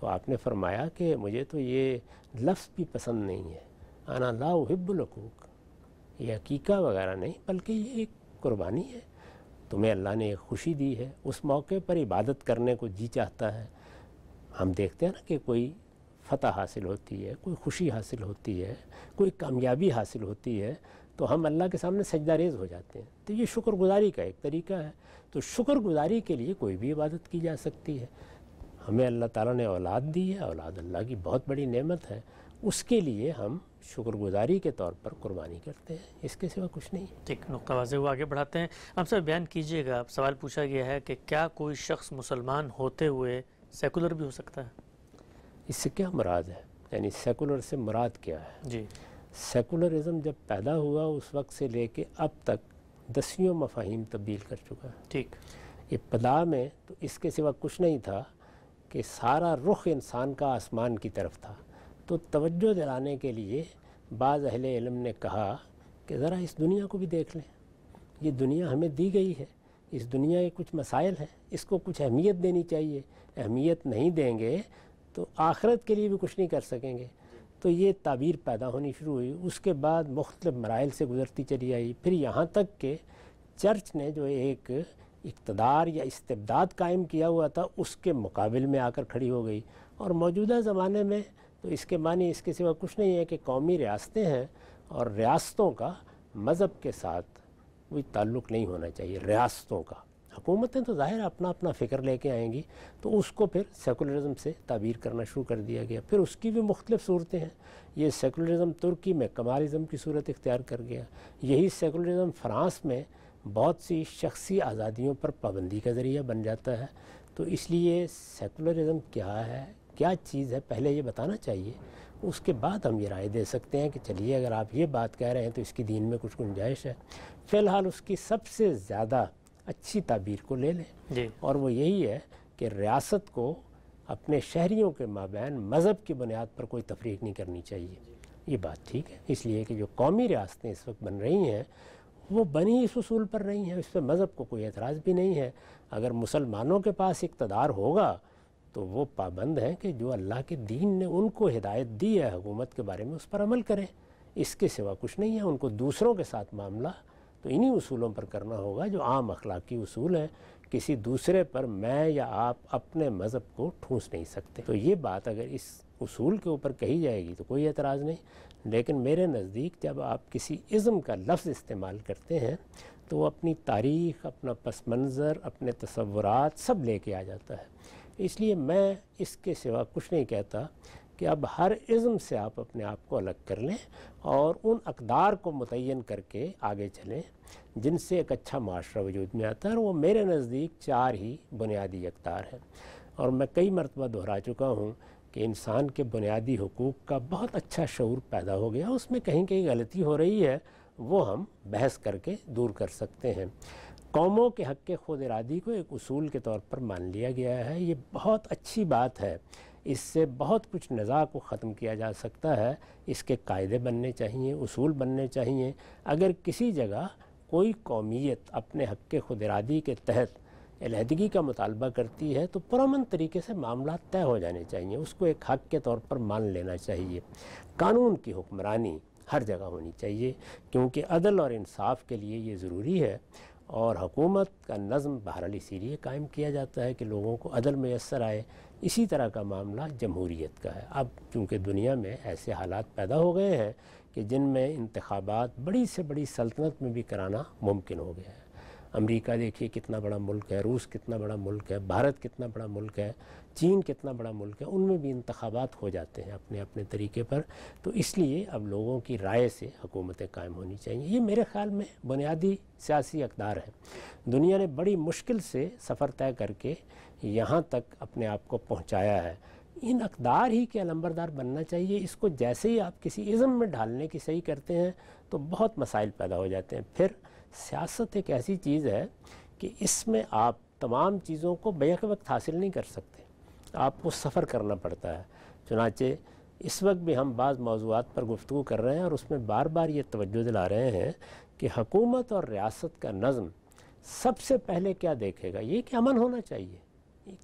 [SPEAKER 2] तो आपने फरमाया कि मुझे तो ये लफ्ज़ भी पसंद नहीं है आना हकूक ये हकीका वगैरह नहीं बल्कि ये एक कुर्बानी है तुम्हें अल्लाह ने एक खुशी दी है उस मौके पर इबादत करने को जी चाहता है हम देखते हैं ना कि कोई फतह हासिल होती है कोई खुशी हासिल होती है कोई कामयाबी हासिल होती है तो हम अल्लाह के सामने सजदारेज हो जाते हैं तो ये शुक्रगुजारी का एक तरीका है तो शुक्रगुजारी के लिए कोई भी इबादत की जा सकती है हमें अल्लाह ताला ने औलाद दी है औलाद अल्लाह की बहुत बड़ी नेमत है उसके लिए हम शुक्रगुजारी के तौर पर कुर्बानी करते हैं
[SPEAKER 1] इसके सिवा कुछ नहीं ठीक वाजे हुआ आगे बढ़ाते हैं आप सर बयान कीजिएगा आप सवाल पूछा गया है कि क्या कोई शख्स मुसलमान होते हुए सेकुलर भी हो सकता है
[SPEAKER 2] इससे क्या मराद है यानी सेकुलर से मराद क्या है जी सेकुलरिज्म जब पैदा हुआ उस वक्त से लेके अब तक दसियों मफाहिम तब्दील कर चुका है ठीक इब्तदा में तो इसके सिवा कुछ नहीं था कि सारा रुख इंसान का आसमान की तरफ था तो तवज्जो दिलाने के लिए बाज़ अहल इलम ने कहा कि ज़रा इस दुनिया को भी देख लें ये दुनिया हमें दी गई है इस दुनिया के कुछ मसाइल हैं इसको कुछ अहमियत देनी चाहिए अहमियत नहीं देंगे तो आखरत के लिए भी कुछ नहीं कर सकेंगे तो ये ताबीर पैदा होनी शुरू हुई उसके बाद मुख्त मराइल से गुजरती चली आई फिर यहाँ तक के चर्च ने जो एक इकतदार या इस्तबदाद कायम किया हुआ था उसके मुकाबले में आकर खड़ी हो गई और मौजूदा ज़माने में तो इसके मानी इसके सिवा कुछ नहीं है कि कौमी रियासतें हैं और रियासतों का मज़हब के साथ कोई ताल्लुक़ नहीं होना चाहिए रियासतों का हुकूमतें तो ज़ाहिर अपना अपना फ़िक्र लेके आएंगी तो उसको फिर सेकुलरिज्म से ताबीर करना शुरू कर दिया गया फिर उसकी भी मुख्तलिफ़ सूरतें हैं ये सेकुलरिज़म तुर्की में कमालिज़म की सूरत इख्तियार कर गया यही सेकुलरिज्म फ़्रांस में बहुत सी शख्सी आज़ादियों पर पाबंदी का ज़रिया बन जाता है तो इसलिए सेकुलरिज़म क्या है क्या चीज़ है पहले ये बताना चाहिए उसके बाद हम ये राय दे सकते हैं कि चलिए अगर आप ये बात कह रहे हैं तो इसकी दीन में कुछ गुंजाइश है फ़िलहाल उसकी सबसे ज़्यादा अच्छी ताबीर को ले लें और वो यही है कि रियासत को अपने शहरीों के माबैन मज़हब की बुनियाद पर कोई तफरीक नहीं करनी चाहिए ये बात ठीक है इसलिए कि जो कौमी रियासतें इस वक्त बन रही हैं वो बनी इस असूल पर रही हैं इस पर मज़हब को कोई एतराज़ भी नहीं है अगर मुसलमानों के पास इकतदार होगा तो वो पाबंद हैं कि जो अल्लाह के दीन ने उनको हिदायत दी है हुकूमत के बारे में उस पर अमल करें इसके सिवा कुछ नहीं है उनको दूसरों के साथ मामला तो इन्हीं उसूलों पर करना होगा जो आम अखलाकी उसूल हैं किसी दूसरे पर मैं या आप अपने मज़हब को ठूँस नहीं सकते तो ये बात अगर इस उसूल के ऊपर कही जाएगी तो कोई एतराज़ नहीं लेकिन मेरे नज़दीक जब आप किसी इज़्म का लफ्ज़ इस्तेमाल करते हैं तो वो अपनी तारीख़ अपना पस मंज़र अपने तस्वुरात सब लेके आ जाता है इसलिए मैं इसके सिवा कुछ नहीं कहता कि अब हर इज़म से आप अपने आप को अलग कर लें और उन अकदार को मुतन करके आगे चलें जिनसे एक अच्छा माशरा वजूद में आता है और वो मेरे नज़दीक चार ही बुनियादी अकदार हैं और मैं कई मरतबा दोहरा चुका हूँ कि इंसान के बुनियादी हकूक़ का बहुत अच्छा शूर पैदा हो गया उसमें कहीं कहीं गलती हो रही है वो हम बहस करके दूर कर सकते हैं कौमों के हक़ के खुद इरादी को एक असूल के तौर पर मान लिया गया है ये बहुत अच्छी बात है इससे बहुत कुछ नज़ा को ख़त्म किया जा सकता है इसके कायदे बनने चाहिए असूल बनने चाहिए अगर किसी जगह कोई कौमीत अपने हक़ के खुद इरादी के तहत अलहदगी का मुतालबा करती है तो पुरमन तरीके से मामला तय हो जाने चाहिए उसको एक हक़ के तौर पर मान लेना चाहिए कानून की हुक्मरानी हर जगह होनी चाहिए क्योंकि अदल और इंसाफ के लिए ये ज़रूरी है और हकूमत का नज़म बहरहाल इसीलिए कायम किया जाता है कि लोगों को अदल मैसर आए इसी तरह का मामला जमहूरीत का है अब चूँकि दुनिया में ऐसे हालात पैदा हो गए हैं कि जिनमें इंतबात बड़ी से बड़ी सल्तनत में भी कराना मुमकिन हो गया है अमेरिका देखिए कितना बड़ा मुल्क है रूस कितना बड़ा मुल्क है भारत कितना बड़ा मुल्क है चीन कितना बड़ा मुल्क है उनमें भी इंतबात हो जाते हैं अपने अपने तरीके पर तो इसलिए अब लोगों की राय से हुकूमतें कायम होनी चाहिए ये मेरे ख्याल में बुनियादी सियासी अकदार है दुनिया ने बड़ी मुश्किल से सफ़र तय करके यहाँ तक अपने आप को पहुँचाया है इन अकदार ही के अलम्बरदार बनना चाहिए इसको जैसे ही आप किसी इज़म में ढालने की सही करते हैं तो बहुत मसाइल पैदा हो जाते हैं फिर सियासत एक ऐसी चीज़ है कि इसमें आप तमाम चीज़ों को बेक वक्त हासिल नहीं कर सकते आपको सफ़र करना पड़ता है चुनाचे इस वक्त भी हम बाज़ मौजूद पर गुफ्तु कर रहे हैं और उसमें बार बार ये तवज्जो दिला रहे हैं कि हकूमत और रियासत का नज़म सबसे पहले क्या देखेगा ये कि अमन होना चाहिए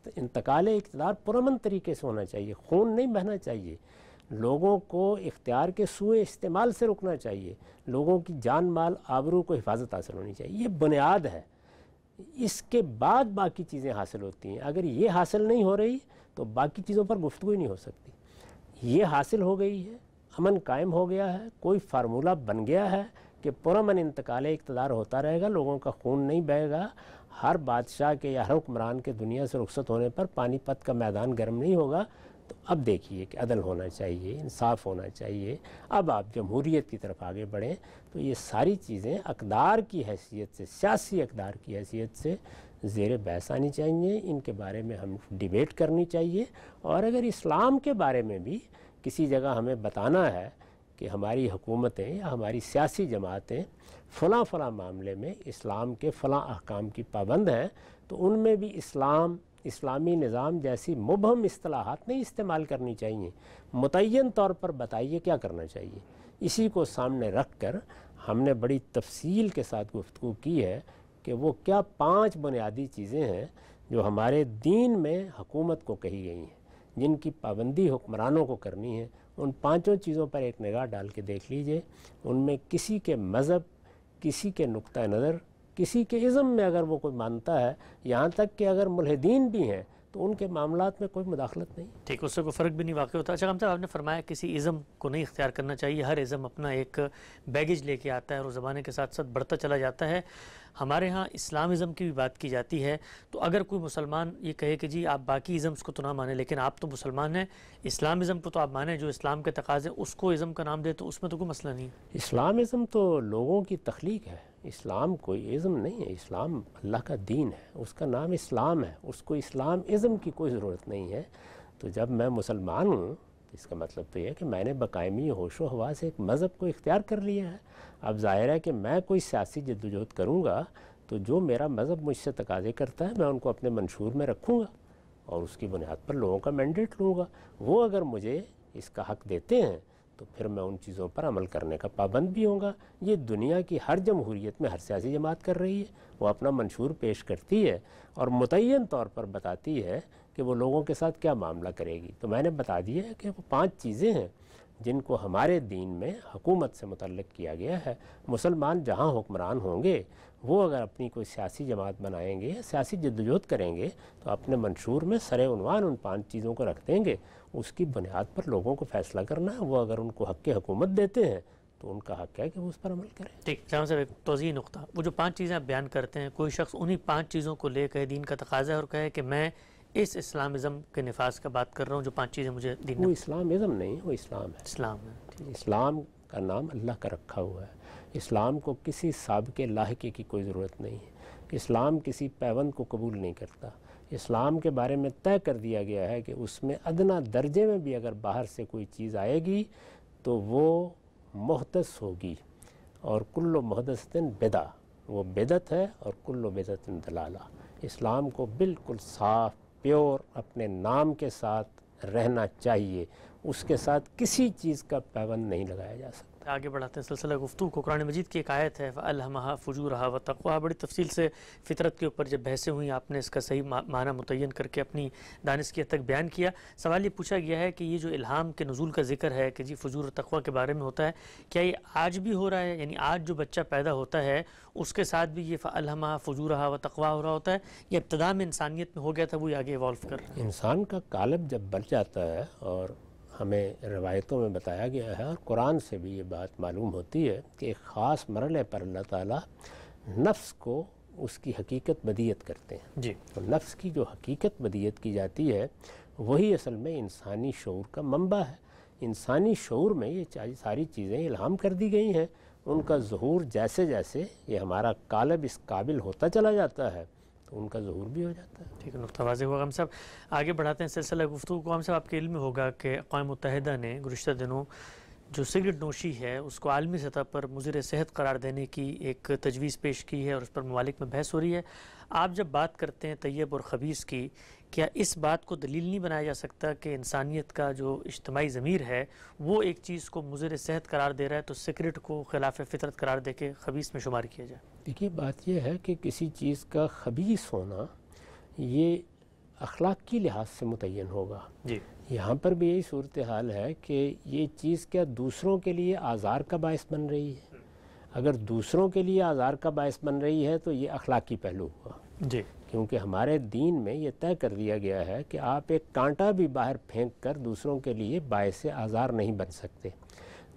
[SPEAKER 2] तो इंतकाल इकतदार पुरमन तरीके से होना चाहिए खून नहीं बहना चाहिए लोगों को इख्तियार के सूए इस्तेमाल से रुकना चाहिए लोगों की जान माल आबरू को हिफाजत हासिल होनी चाहिए ये बुनियाद है इसके बाद बाकी चीज़ें हासिल होती हैं अगर ये हासिल नहीं हो रही तो बाकी चीज़ों पर गुफ्तु ही नहीं हो सकती ये हासिल हो गई है अमन कायम हो गया है कोई फार्मूला बन गया है कि पुरमन इंतकाल इकतदार होता रहेगा लोगों का खून नहीं बहेगा हर बादशाह के या हर हुक्मरान के दुनिया से रुखसत होने पर पानीपत का मैदान गर्म नहीं होगा तो अब देखिए कि अदल होना चाहिए इंसाफ होना चाहिए अब आप जमहूरीत की तरफ आगे बढ़ें तो ये सारी चीज़ें अकदार की हैसियत से सियासी अकदार की हैसियत से ज़ेर बहस आनी चाहिए इनके बारे में हम डिबेट करनी चाहिए और अगर इस्लाम के बारे में भी किसी जगह हमें बताना है कि हमारी हुकूमतें या हमारी सियासी जमातें फ़लाँ फ़लाँ मामले में इस्लाम के फ़लाँ अहकाम की पाबंद हैं तो उनमें भी इस्लाम इस्लामी निज़ाम जैसी मुबहम असलाहत नहीं इस्तेमाल करनी चाहिए मुतन तौर पर बताइए क्या करना चाहिए इसी को सामने रख कर हमने बड़ी तफसील के साथ गुफ्तु की है कि वो क्या पाँच बुनियादी चीज़ें हैं जो हमारे दीन में हकूमत को कही गई हैं जिनकी पाबंदी हुक्मरानों को करनी है उन पाँचों चीज़ों पर एक निगाह डाल के देख लीजिए उनमें किसी के मज़हब किसी के नुक़ नज़र किसी के इज़म में अगर वो कोई मानता है यहाँ तक कि अगर मुलहदीन भी हैं तो उनके मामला में कोई मुदाखलत नहीं
[SPEAKER 1] ठीक उससे कोई फ़र्क भी नहीं वाकई होता अच्छा हम साहब आपने फरमाया किसी इज़म को नहीं इख्तियार करना चाहिए हर इज़म अपना एक बैगेज लेके आता है और ज़माने के साथ साथ बढ़ता चला जाता है हमारे यहाँ इस्लामिज़म की भी बात की जाती है तो अगर कोई मुसलमान ये कहे कि जी आप बाकी इज़म्स को तो ना माने लेकिन आप तो मुसलमान हैं इस्लामिज़म को तो आप माने जो इस्लाम के तकाजे उसको इज़म का नाम दे तो उसमें तो कोई मसला नहीं
[SPEAKER 2] इस्लामिज़म तो लोगों की तख्लीक है इस्लाम कोई इज़म नहीं है इस्लाम अल्लाह का दीन है उसका नाम इस्लाम है उसको इस्लाम इज़म की कोई ज़रूरत नहीं है तो जब मैं मुसलमान हूँ तो इसका मतलब तो यह है कि मैंने बकायमी होशो हवा से एक मज़हब को इख्तियार कर लिया है अब ज़ाहिर है कि मैं कोई सियासी जद्दोजहद करूँगा तो जो मेरा मज़हब मुझसे तकाजे करता है मैं उनको अपने मंशूर में रखूँगा और उसकी बुनियाद पर लोगों का मैंडेट लूँगा वो अगर मुझे इसका हक देते हैं तो फिर मैं उन चीज़ों पर अमल करने का पाबंद भी होगा ये दुनिया की हर जमहूरीत में हर सियासी जमात कर रही है वो अपना मंशूर पेश करती है और मुतन तौर पर बताती है कि वो लोगों के साथ क्या मामला करेगी तो मैंने बता दिया है कि वो पाँच चीज़ें हैं जिनको हमारे दीन में हुकूमत से मुतल किया गया है मुसलमान जहाँ हुक्मरान होंगे वो अगर अपनी कोई सियासी जमात बनाएंगे सियासी जदोजहद करेंगे तो अपने मंशूर में सरेवान उन पाँच चीज़ों को रख देंगे उसकी बुनियाद पर लोगों को फैसला करना है वो अगर उनको हक हुकूमत देते हैं तो उनका हक है कि वो उस पर अमल करें
[SPEAKER 1] ठीक जहाँ साहब तोज़ी नुकता वो जो पाँच चीज़ें आप बयान करते हैं कोई शख्स उन्हीं पाँच चीज़ों को लेकर दीन का तकाजा है और कहे कि मैं इस इस्लामिज़म के नफाज का बात कर रहा हूँ जो पाँच चीज़ें मुझे दीन वो
[SPEAKER 2] इस्लामिज़म नहीं वो इस्लाम है इस्लाम है इस्लाम का नाम अल्लाह का रखा हुआ है इस्लाम को किसी सबके लाहके की कोई ज़रूरत नहीं है इस्लाम किसी पैवंद को कबूल नहीं करता इस्लाम के बारे में तय कर दिया गया है कि उसमें अदना दर्जे में भी अगर बाहर से कोई चीज़ आएगी तो वो महदस होगी और कुल्लो महदसतिन बेदा वो बेदत है और कुल्लो बेदतिन दलाला इस्लाम को बिल्कुल साफ प्योर अपने नाम के साथ रहना चाहिए उसके साथ किसी चीज़ का पैबंद नहीं लगाया जा सकता
[SPEAKER 1] आगे बढ़ाते हैं सिलसिला गुफ्तु को कुरान मजीद की एक आयत है अलहमा फजू रहा व तकवा बड़ी तफसील से फितरत के ऊपर जब बहसें हुई आपने इसका सही माना मुतन करके अपनी हद तक बयान किया सवाल ये पूछा गया है कि ये जो इल्हाम के नज़ुल का जिक्र है कि जी फजूर तकवा के बारे में होता है क्या ये आज भी हो रहा है यानी आज जो बच्चा पैदा होता है उसके साथ भी ये अलहमा फजू रहा व तकवा हो रहा होता है या इब्तदा में इंसानियत में हो गया था वो आगे इवॉल्व कर
[SPEAKER 2] इंसान का कालब जब बढ़ जाता है और हमें रवायतों में बताया गया है और कुरान से भी ये बात मालूम होती है कि एक ख़ास मरल पर अल्लाह ताला नफ्स को उसकी हकीकत बदियत करते हैं जी तो नफ्स की जो हकीकत बदियत की जाती है वही असल में इंसानी शौर का मंबा है इंसानी शौर में ये सारी चीज़ें इल्हाम कर दी गई हैं उनका जहूर जैसे जैसे ये हमारा कालब इस काबिल होता चला जाता है तो उनका ज़हूर भी हो जाता है
[SPEAKER 1] ठीक है नुकता वाजी हुआ हम साहब आगे बढ़ाते हैं सिलसिला गुफ्तु को हम साहब आपके इल्म होगा कि अकवा मुतहदा ने गुज्त दिनों जो सिगरेट नोशी है उसको आलमी सतह पर मुजर सेहत करार देने की एक तजवीज़ पेश की है और उस पर ममालिक में बहस हो रही है आप जब बात करते हैं तैयब और खबीस की क्या इस बात को दलील नहीं बनाया जा सकता कि इंसानियत का जो इज्तमाही ज़मीर है वो एक चीज़ को मुजर सेहत करार दे रहा है तो सिगरेट को खिलाफ फितरत करार दे के खबीस में शुमार किया जाए
[SPEAKER 2] देखिए बात यह है कि किसी चीज़ का खबीस होना ये अखलाक की लिहाज से मुतन होगा जी यहाँ पर भी यही सूरत हाल है कि ये चीज़ क्या दूसरों के लिए आज़ार का बायस बन रही है अगर दूसरों के लिए आज़ार का बायस बन रही है तो ये अखलाकी पहलू हुआ जी क्योंकि हमारे दीन में ये तय कर दिया गया है कि आप एक कांटा भी बाहर फेंक कर दूसरों के लिए बायस आज़ार नहीं बन सकते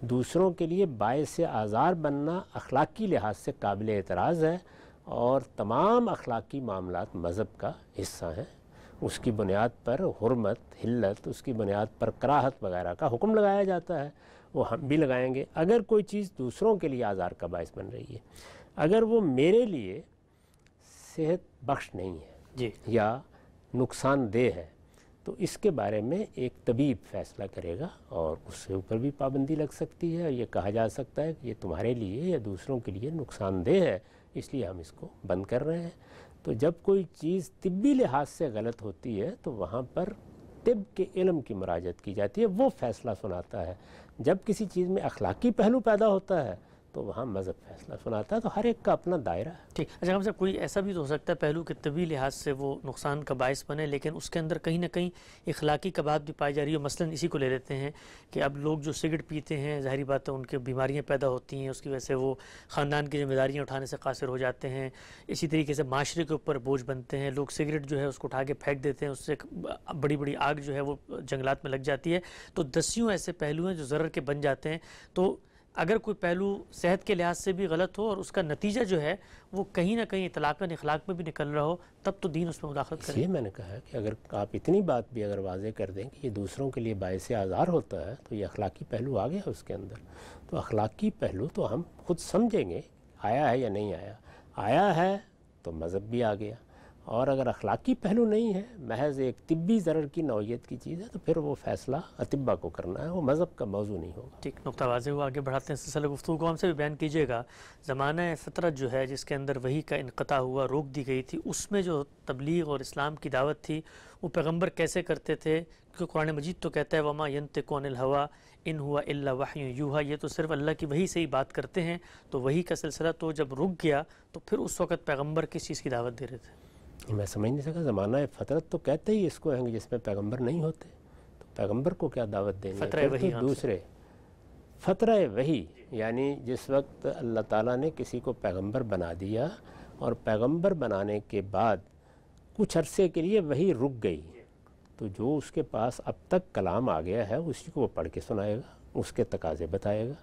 [SPEAKER 2] दूसरों के लिए बायस आज़ार बनना अखलाकी लिहाज से काबिल एतराज़ है और तमाम अखलाकी मामला मज़हब का हिस्सा हैं उसकी बुनियाद पर हरमत हिल्लत उसकी बुनियाद पर कराहत वगैरह का हुक्म लगाया जाता है वो हम भी लगाएंगे अगर कोई चीज़ दूसरों के लिए आज़ार का बायस बन रही है अगर वो मेरे लिए सेहत बख्श नहीं है जी या नुकसानदेह है तो इसके बारे में एक तबीब फैसला करेगा और उसके ऊपर भी पाबंदी लग सकती है और ये कहा जा सकता है कि ये तुम्हारे लिए या दूसरों के लिए नुकसानदेह है इसलिए हम इसको बंद कर रहे हैं तो जब कोई चीज़ तिब्बी लिहाज से गलत होती है तो वहाँ पर तिब के इलम की मराजत की जाती है वो फैसला सुनाता है जब किसी चीज़ में अखलाकी पहलू पैदा होता है तो वहाँ मज़हब फैसला सुनाता है तो हर एक का अपना दायरा है ठीक अच्छा हम सर कोई ऐसा भी तो हो सकता है पहलू के तवी लिहाज से वो
[SPEAKER 1] नुकसान का बायस बने लेकिन उसके अंदर कहीं ना कहीं इखलाकी कबाब भी पाई जा रही है मसलन इसी को ले लेते हैं कि अब लोग जो सिगरेट पीते हैं ज़ाहरी बात है उनके बीमारियाँ पैदा होती हैं उसकी वजह से वो ख़ानदान की जिम्मेदारियाँ उठाने से कासर हो जाते हैं इसी तरीके से माशरे के ऊपर बोझ बनते हैं लोग सिगरेट जो है उसको उठा के फेंक देते हैं उससे बड़ी बड़ी आग जो है वो जंगलात में लग जाती है तो दसियों ऐसे पहलू हैं जो ज़र्र के बन जाते हैं तो अगर कोई पहलू सेहत के लिहाज से भी गलत हो और उसका नतीजा जो है वो कहीं ना कहीं इतलाक़ अखलाक में भी निकल रहा हो तब तो दीन उसमें मुदाखलत करें मैंने
[SPEAKER 2] कहा कि अगर आप इतनी बात भी अगर वाजे कर दें कि ये दूसरों के लिए बायस आज़ार होता है तो ये अखलाकी पहलू आ गया उसके अंदर तो अखलाकी पहलू तो हम खुद समझेंगे आया है या नहीं आया आया है तो मज़हब भी आ गया और अगर अखलाकी पहलू नहीं है महज एक तिब्बी ज़र की नौीयत की चीज़ है तो फिर वो फैसला अतिबा को करना है वो मज़हब का मौजू नहीं होगा
[SPEAKER 1] ठीक नुकता वाजे हुआ आगे बढ़ाते हैं सिलसिला गुफ्तु को हमसे भी बयान कीजिएगा ज़माना फ़तरत जो है जिसके अंदर वही का इनकता हुआ रोक दी गई थी उसमें जो तबलीग और इस्लाम की दावत थी वो पैगम्बर कैसे करते थे क्योंकि कुरान मजीद तो कहता है वमा यंत कौन हवा इन हुआ अल्ला वाह यूहा ये तो सिर्फ अल्लाह की वही से ही बात करते हैं तो वही का सिलसिला तो जब रुक गया तो फिर उस वक़्त पैगम्बर किस चीज़ की दावत दे रहे थे
[SPEAKER 2] मैं समझ नहीं सका ज़माना फ़तरत तो कहते ही इसको हैं जिसमें पैगंबर नहीं होते तो पैगंबर को क्या दावत देनी है वही तो दूसरे फ़तरा वही यानी जिस वक्त अल्लाह ताला ने किसी को पैगंबर बना दिया और पैगंबर बनाने के बाद कुछ अरसे के लिए वही रुक गई तो जो उसके पास अब तक कलाम आ गया है उसी को वो पढ़ के सुनाएगा उसके तकाजे बताएगा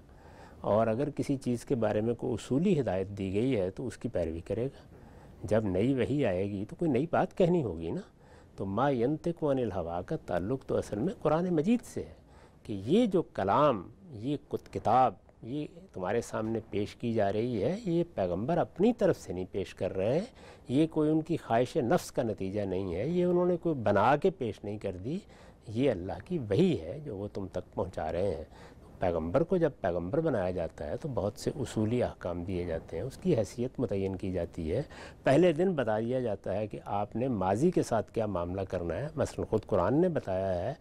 [SPEAKER 2] और अगर किसी चीज़ के बारे में कोई असूली हिदायत दी गई है तो उसकी पैरवी करेगा जब नई वही आएगी तो कोई नई बात कहनी होगी ना तो मा यंत को अनिल हवा का ताल्लुक तो असल में कुरान मजीद से है कि ये जो कलाम ये कुत किताब ये तुम्हारे सामने पेश की जा रही है ये पैगंबर अपनी तरफ से नहीं पेश कर रहे हैं ये कोई उनकी ख्वाहिश नफ्स का नतीजा नहीं है ये उन्होंने कोई बना के पेश नहीं कर दी ये अल्लाह की वही है जो वो तुम तक पहुंचा रहे हैं पैगंबर को जब पैगंबर बनाया जाता है तो बहुत से उसूली अहकाम दिए जाते हैं उसकी हैसियत मुतन की जाती है पहले दिन बता दिया जाता है कि आपने माजी के साथ क्या मामला करना है मसलन ख़ुद कुरान ने बताया है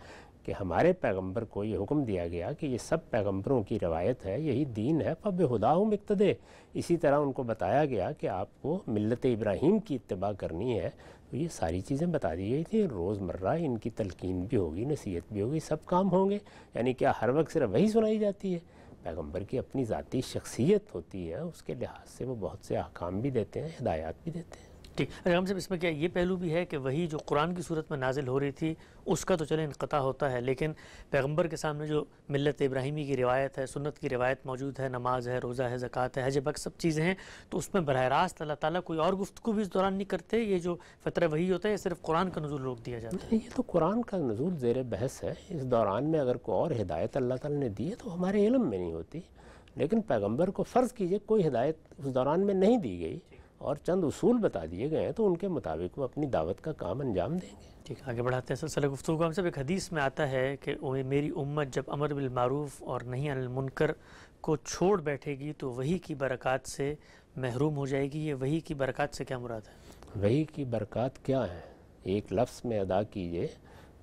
[SPEAKER 2] कि हमारे पैगंबर को ये हुक्म दिया गया कि ये सब पैगंबरों की रवायत है यही दीन है फब हुदाहम इकतदे इसी तरह उनको बताया गया कि आपको मिलत इब्राहिम की इतबा करनी है तो ये सारी चीज़ें बता दी गई थी रोज़मर्रा इनकी तलकिन भी होगी नसीहत भी होगी सब काम होंगे यानी क्या हर वक्त सिर्फ वही सुनाई जाती है पैगम्बर की अपनी ज़ाती शख्सियत होती है उसके लिहाज से वो बहुत से अहकाम भी देते हैं हिदायत भी देते हैं ठीक हम साहब इसमें क्या ये पहलू भी है कि
[SPEAKER 1] वही जो कुरान की सूरत में नाजिल हो रही थी उसका तो चले इनकता होता है लेकिन पैगम्बर के सामने जो मिलत इब्राहिमी की रिवायत है सुन्नत की रिवायत मौजूद है नमाज है रोज़ा है ज़क़़त है हज बक सब चीज़ें हैं तो उसमें बरह रास्त अल्लाह ताली कोई और गुफ्तु भी इस दौरान नहीं करते ये जो फतर वही होता है सिर्फ कुरान का नजूल रोक दिया
[SPEAKER 2] जाता है ये तो कुरान का नजूल जेर बहस है इस दौरान में अगर कोई और हिदायत अल्लाह ताली ने दी है तो हमारे इलम में नहीं होती लेकिन पैगम्बर को फ़र्ज़ कीजिए कोई हिदायत उस दौरान में नहीं दी गई और चंद उसूल बता दिए गए हैं तो उनके मुताबिक वो अपनी दावत का काम अंजाम देंगे
[SPEAKER 1] ठीक है आगे बढ़ाते हैं सिलसिला गुफ्तु हम सब एक हदीस में आता है कि मेरी उम्मत जब अमर बिलमारूफ और नहीं अलमुनकर को छोड़ बैठेगी तो वही की बरक़ात से महरूम हो
[SPEAKER 2] जाएगी ये वही की बरक़ात से क्या मुराद है वही की बरक़ात क्या है एक लफ्ज़ में अदा कीजिए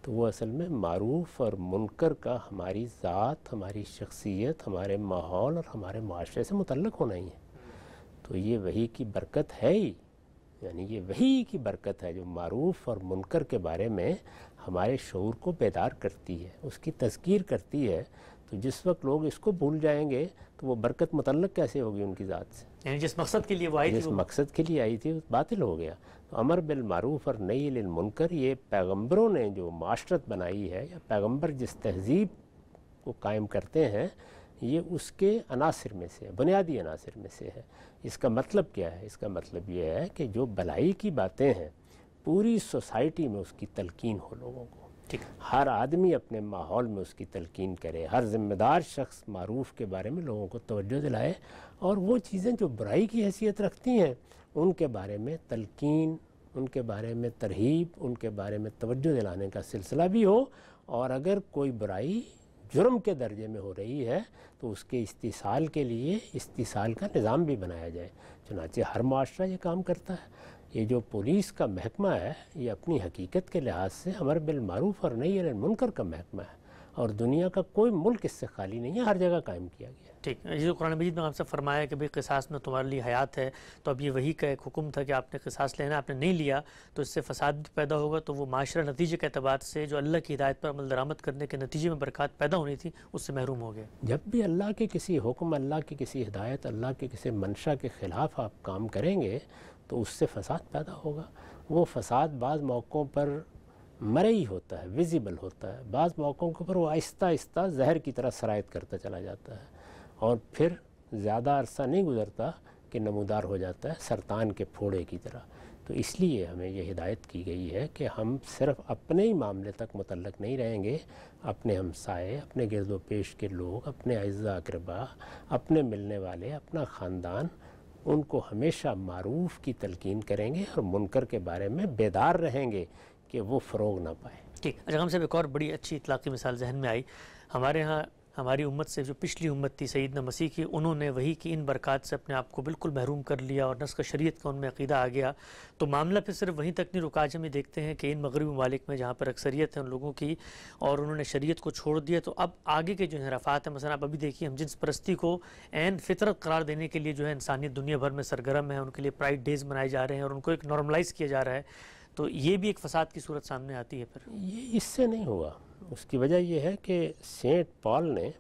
[SPEAKER 2] तो वो असल में मरूफ और मुनकर का हमारी ज़ात हमारी शख्सियत हमारे माहौल और हमारे माशरे से मुतलक होना ही है तो ये वही की बरकत है ही यानी ये वही की बरकत है जो मरूफ़ और मुनकर के बारे में हमारे शौर को बेदार करती है उसकी तस्कीर करती है तो जिस वक्त लोग इसको भूल जाएंगे तो वो बरकत मतलब कैसे होगी उनकी ज़ात से यानी जिस मकसद के लिए वो आई जिस वो... मकसद के लिए आई थी बातिल हो गया तो अमर बिलमूफ़ और नई मुनकर ये पैगम्बरों ने जो माशरत बनाई है या पैगम्बर जिस तहज़ीब को कायम करते हैं ये उसके अनासर में से है बुनियादी अनासर में से है इसका मतलब क्या है इसका मतलब ये है कि जो भलाई की बातें हैं पूरी सोसाइटी में उसकी तलकिन हो लोगों को ठीक हर आदमी अपने माहौल में उसकी तलकिन करे हर जिम्मेदार शख्स मरूफ के बारे में लोगों को तोज्जो दिलाए और वो चीज़ें जो बुराई की हैसियत रखती हैं उनके बारे में तलकिन उनके बारे में तरहीब उनके बारे में तोज्जो दिलाने का सिलसिला भी हो और अगर कोई बुराई जुर्म के दर्जे में हो रही है तो उसके इस्तीसाल के लिए इस्तीसाल का निज़ाम भी बनाया जाए चुनाचे हर माशरा ये काम करता है ये जो पुलिस का महकमा है ये अपनी हकीकत के लिहाज से हमर बिलमूफ़ और नई मुनकर का महकमा है और दुनिया का कोई मुल्क इससे खाली नहीं है हर जगह कायम किया गया
[SPEAKER 1] ठीक ये कुरान मजीद में आपसे फरमाया कि भाई किसास में तुम्हारे लिए हयात है तो अब ये वही का एक हुक्म था कि आपने किसास लेना आपने नहीं लिया तो इससे फसाद पैदा होगा तो वो माशरा नतीजे के अतबार से जो अल्लाह की हिदायत पर अमल दरामद करने के नतीजे में बरकत पैदा होनी थी उससे महरूम हो
[SPEAKER 2] गया जब भी अल्लाह के किसी हुक्म अल्लाह की किसी हिदायत अल्लाह के किसी मंशा के ख़िलाफ़ आप काम करेंगे तो उससे फसाद पैदा होगा वो फसाद बाद मौक़ों पर मरे ही होता है विजिबल होता है बाद मौक़ों के ऊपर वो आहिस्ता आहिस्ता जहर की तरह शरात करता चला जाता है और फिर ज़्यादा अरसा नहीं गुज़रता कि नमोदार हो जाता है सरतान के फोड़े की तरह तो इसलिए हमें यह हिदायत की गई है कि हम सिर्फ अपने ही मामले तक मतलब नहीं रहेंगे अपने हमसाए अपने गिरदोपेश पेश के लोग अपने अज्जा अकरबा अपने मिलने वाले अपना ख़ानदान उनको हमेशा मरूफ़ की तलकिन करेंगे और मुनकर के बारे में बेदार रहेंगे कि वो फ़रोग ना पाए
[SPEAKER 1] ठीक अच्छा हम सब एक और बड़ी अच्छी इतलाक़ी मिसाल जहन में आई हमारे यहाँ हमारी उम्मत से जो पिछली उम्मत थी सईदना मसीह की उन्होंने वही कि इन बरक़ात से अपने आप को बिल्कुल महरूम कर लिया और नस्क शरीत का उनमें अकीदा आ गया तो मामला फिर सिर्फ वहीं तक नहीं रुका आज हम देखते हैं कि इन मगरबी ममालिक में जहाँ पर अक्सरियत है उन लोगों की और उन्होंने शरीत को छोड़ दिया तो अब आगे के जो इनराफ़ात हैं मसला आप अभी देखिए हम जिस परस्ती को एन फितरत करार देने के लिए जो है इंसानियत दुनिया भर में सरगर्म है उनके लिए प्राइड डेज़ मनाए जा रहे हैं और उनको एक नॉर्मलाइज़ किया जा रहा है तो ये भी एक
[SPEAKER 2] फसाद की सूरत सामने आती है फिर ये इससे नहीं हुआ उसकी वजह यह है कि सेंट पॉल ने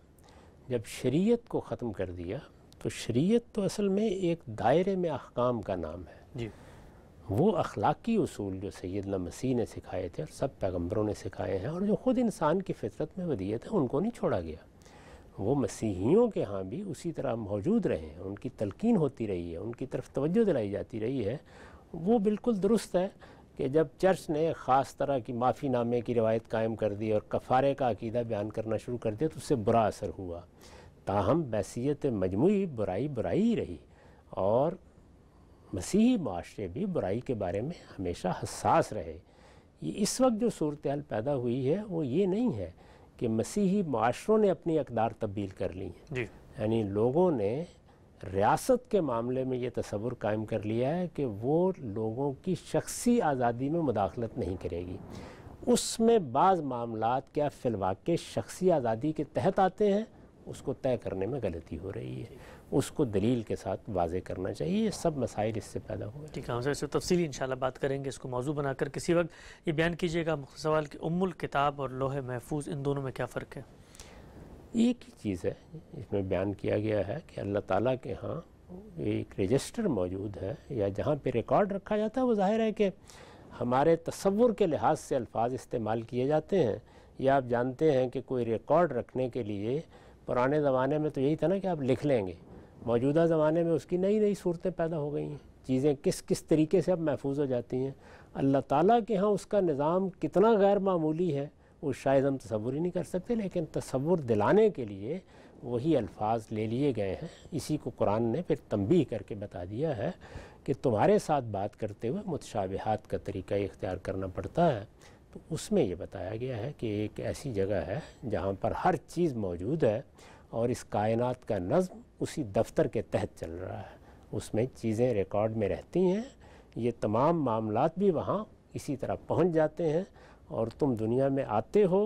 [SPEAKER 2] जब शरीयत को ख़त्म कर दिया तो शरीयत तो असल में एक दायरे में अहकाम का नाम है जी वो अखलाकी असूल जो सैदना मसीह ने सिखाए थे और सब पैगम्बरों ने सिखाए हैं और जो ख़ुद इंसान की फितरत में वदियत है उनको नहीं छोड़ा गया वो मसीहियों के यहाँ भी उसी तरह मौजूद रहे हैं उनकी तलकिन होती रही है उनकी तरफ तोज्जो दिलाई जाती रही है वो बिल्कुल दुरुस्त है कि जब चर्च ने ख़ास तरह की माफ़ी नामे की रवायत कायम कर दी और कफ़ारे का अकीदा बयान करना शुरू कर दिया तो उससे बुरा असर हुआ ताहम बैसीत मजमू बुराई बुराई ही रही और मसीही माशरे भी बुराई के बारे में हमेशा हसास रहे ये इस वक्त जो सूरत पैदा हुई है वो ये नहीं है कि मसीही माशरों ने अपनी अकदार तब्दील कर ली है यानी लोगों ने रियासत के मामले में ये तस्वुर कायम कर लिया है कि वो लोगों की शख्सी आज़ादी में मुदाखलत नहीं करेगी उसमें बाज़ मामला क्या फिलवाक़ शख्सी आज़ादी के तहत आते हैं उसको तय करने में गलती हो रही है उसको दलील के साथ वाजे करना चाहिए सब मसाइल इससे पैदा हुए
[SPEAKER 1] ठीक है हम सर तफसीली इन बात करेंगे इसको मौजू बनाकर किसी वक्त ये बयान कीजिएगा सवाल कि उमुल किताब और लोहे महफूज इन दोनों में क्या फ़र्क है
[SPEAKER 2] एक ही चीज़ है इसमें बयान किया गया है कि अल्लाह ताला के यहाँ एक रजिस्टर मौजूद है या जहाँ पे रिकॉर्ड रखा जाता है वो जाहिर है कि हमारे तस्वुर के लिहाज से अल्फाज इस्तेमाल किए जाते हैं या आप जानते हैं कि कोई रिकॉर्ड रखने के लिए पुराने ज़माने में तो यही था ना कि आप लिख लेंगे मौजूदा ज़माने में उसकी नई नई सूरतें पैदा हो गई हैं चीज़ें किस किस तरीके से अब महफूज हो जाती हैं अल्लाह ताला के यहाँ उसका निज़ाम कितना गैर मामूली है वो शायद हम तस्वुर ही नहीं कर सकते लेकिन तस्वुर दिलाने के लिए वही अल्फाज ले लिए गए हैं इसी को कुरान ने फिर तंबी करके बता दिया है कि तुम्हारे साथ बात करते हुए मुतशाबहत का तरीका इख्तियार करना पड़ता है तो उसमें यह बताया गया है कि एक ऐसी जगह है जहाँ पर हर चीज़ मौजूद है और इस कायनात का नज़म उसी दफ्तर के तहत चल रहा है उसमें चीज़ें रिकॉर्ड में रहती हैं ये तमाम मामला भी वहाँ इसी तरह पहुँच जाते हैं और तुम दुनिया में आते हो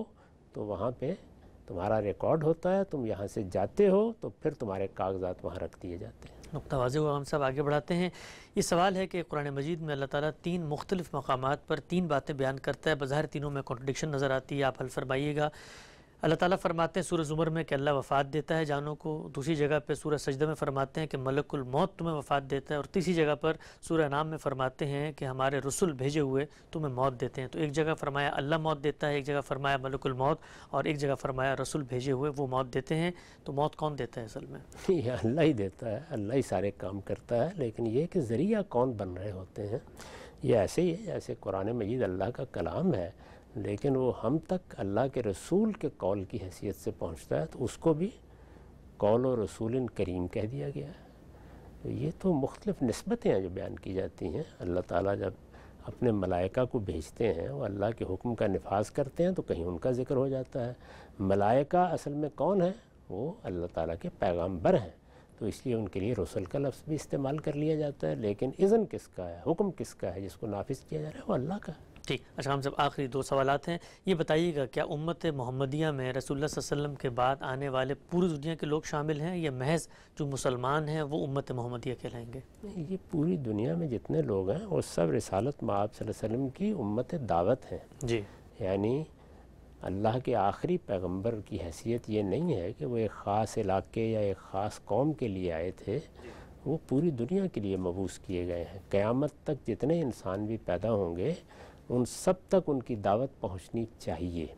[SPEAKER 2] तो वहाँ पे तुम्हारा रिकॉर्ड होता है तुम यहाँ से जाते हो तो फिर तुम्हारे कागजात वहाँ रख दिए जाते हैं
[SPEAKER 1] नुकता वाजे हुआ हम सब आगे बढ़ाते हैं ये सवाल है कि कुरान मजीद में अल्लाह ताला तीन मुख्तलिफ़ मकाम पर तीन बातें बयान करता है बाहर तीनों में कॉन्ट्रडिक्शन नज़र आती है आप हल फरमाइएगा अल्लाह ताला फरमाते हैं सूरज उमर में कि अल्लाह वफ़ात देता है जानों को दूसरी जगह पर सूरज सजद में फरमाते हैं कि मलकुल मौत तुम्हें वफ़ात देता है और तीसरी जगह पर सूर नाम में फरमाते हैं कि हमारे रसुल भेजे हुए तुम्हें मौत देते हैं तो एक जगह फरमाया अल्लाह मौत देता है एक जगह फरमाया मलकुल मौत और एक जगह फरमाया रसुल भेजे हुए वो मौत देते हैं तो मौत कौन देता है असल में
[SPEAKER 2] ये अल्लाह ही देता है अल्लाह ही सारे काम करता है लेकिन ये कि ज़रिया कौन बन रहे होते हैं ये ऐसे ही है जैसे कुरान मजीद अल्लाह का कलाम है लेकिन वो हम तक अल्लाह के रसूल के कौल की हैसियत से पहुंचता है तो उसको भी कौल और रसूल करीम कह दिया गया है तो ये तो मुख्तलिफ़ नस्बतें हैं जो बयान की जाती हैं अल्लाह ताला जब अपने मलाइका को भेजते हैं वो अल्लाह के हुक्म का नफाज करते हैं तो कहीं उनका जिक्र हो जाता है मलाइका असल में कौन है वो अल्लाह ताला के पैगम्बर हैं तो इसलिए उनके लिए रसूल का लफ्ज़ भी इस्तेमाल कर लिया जाता है लेकिन इज़न किसका है हुक्म किसका है जिसको नाफिज किया जा रहा है वो अल्लाह का है ठीक
[SPEAKER 1] अच्छा हम सब आखिरी दो सवाल हैं ये बताइएगा क्या उम्मत मोहम्मदिया में रसोल्ला वसम के बाद आने वाले पूरी दुनिया के लोग शामिल हैं या महज जो मुसलमान हैं वो उम्मत मोहम्मदिया कहलाएंगे
[SPEAKER 2] ये पूरी दुनिया में जितने लोग हैं वो सब रसालत माब वसम की उम्मत दावत हैं जी यानी अल्लाह के आखिरी पैगम्बर की हैसियत ये नहीं है कि वो एक ख़ास इलाके या एक ख़ास कौम के लिए आए थे वो पूरी दुनिया के लिए मबूस किए गए हैं क़्यामत तक जितने इंसान भी पैदा होंगे उन सब तक उनकी दावत पहुंचनी चाहिए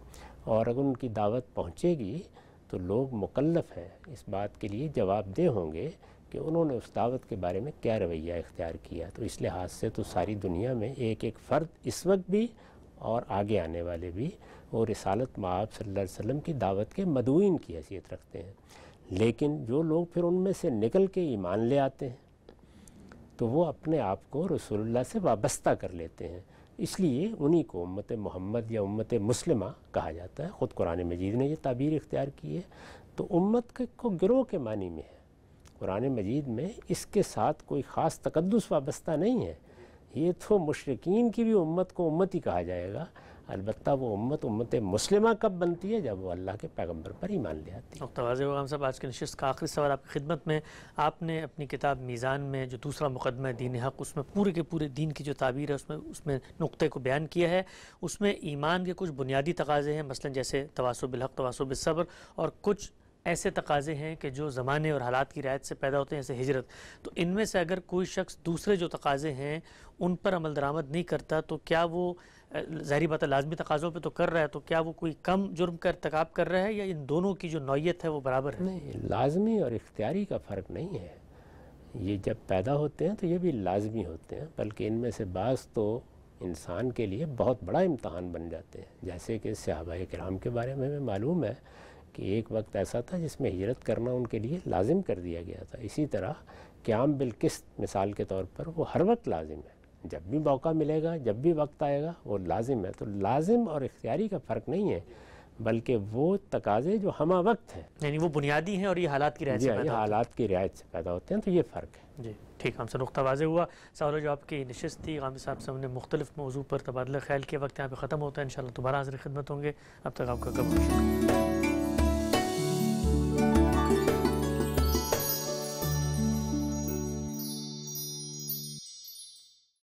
[SPEAKER 2] और अगर उनकी दावत पहुंचेगी तो लोग मुकल्लफ हैं इस बात के लिए जवाबदेह होंगे कि उन्होंने उस दावत के बारे में क्या रवैया इख्तियार किया तो इस लिहाज से तो सारी दुनिया में एक एक फ़र्द इस वक्त भी और आगे आने वाले भी वो रिसालत माब सल्ला वसम की दावत के मदुईन की हैसियत रखते हैं लेकिन जो लोग फिर उनमें से निकल के ईमान ले आते हैं तो वो अपने आप को रसोल्ला से वाबस्ता कर लेते हैं इसलिए उन्हीं को उम्मत मोहम्मद या उम्मत मुस्लिमा कहा जाता है ख़ुद कुरान मजीद ने यह ताबीर इख्तियार की है तो उम्मत के को गिरोह के मानी में है कुरान मजीद में इसके साथ कोई ख़ास तकदस वाबस्ता नहीं है ये तो मशरकिन की भी उम्मत को उम्मत ही कहा जाएगा अलबत् वो उम्मत उम्मत मुस्लिमा कब बनती है जब वो अल्लाह के पैगम्बर पर ही मान ले आती
[SPEAKER 1] है तोज़ाम साहब आज के नशस्त का आखिरी सवाल आपकी खिदमत में आपने अपनी किताब मीज़ान में जो दूसरा मुकदमा दीन हक़ उसमें पूरे के पूरे दीन की जो ताबीर है उसमें उसमें नुक़े को बयान किया है उसमें ईमान के कुछ बुनियादी तकाजे हैं मसला जैसे तवासबिलहक तवासब्र और कुछ ऐसे तकाजे हैं कि जो ज़माने और हालात की रायत से पैदा होते हैं जैसे हिजरत तो इनमें से अगर कोई शख्स दूसरे जो तकाजे हैं उन पर अमल दरामद नहीं करता तो क्या वो जहरी बात लाजमी तकाज़ों पर तो कर रहा है तो क्या वो कोई कम जुर्म का irतकब कर रहा है या इन दोनों की जो
[SPEAKER 2] नौीयत है वो बराबर है नहीं लाजमी और इख्तियारी का फ़र्क नहीं है ये जब पैदा होते हैं तो ये भी लाजमी होते हैं बल्कि इनमें से बाज़ तो इंसान के लिए बहुत बड़ा इम्तहान बन जाते हैं जैसे कि सहाबा कराम के बारे में हमें मालूम है कि एक वक्त ऐसा था जिसमें हिजरत करना उनके लिए लाजिम कर दिया गया था इसी तरह क्याम बिल्किस्त मिसाल के तौर पर वो हर वक्त लाजिम है जब भी मौका मिलेगा जब भी वक्त आएगा वो लाजिम है तो लाजिम और इख्तियारी का फ़र्क नहीं है बल्कि वो तकाजे जो हम वक्त हैं
[SPEAKER 1] यानी वो बुनियादी हैं और ये हालात की रियायत से हाँ,
[SPEAKER 2] हालात की रियायत से पैदा होते हैं तो ये फ़र्क है जी ठीक
[SPEAKER 1] हमसे नुकता वाजे हुआ सवाल जो आपकी नशस्त थी गामी साहब से हमने मुख्तलिफ मौजू पर तबादला ख्याल के वक्त यहाँ पर ख़त्म होता है इन शाला दोबारा हाजिर खिदमत होंगे अब तक आपका कब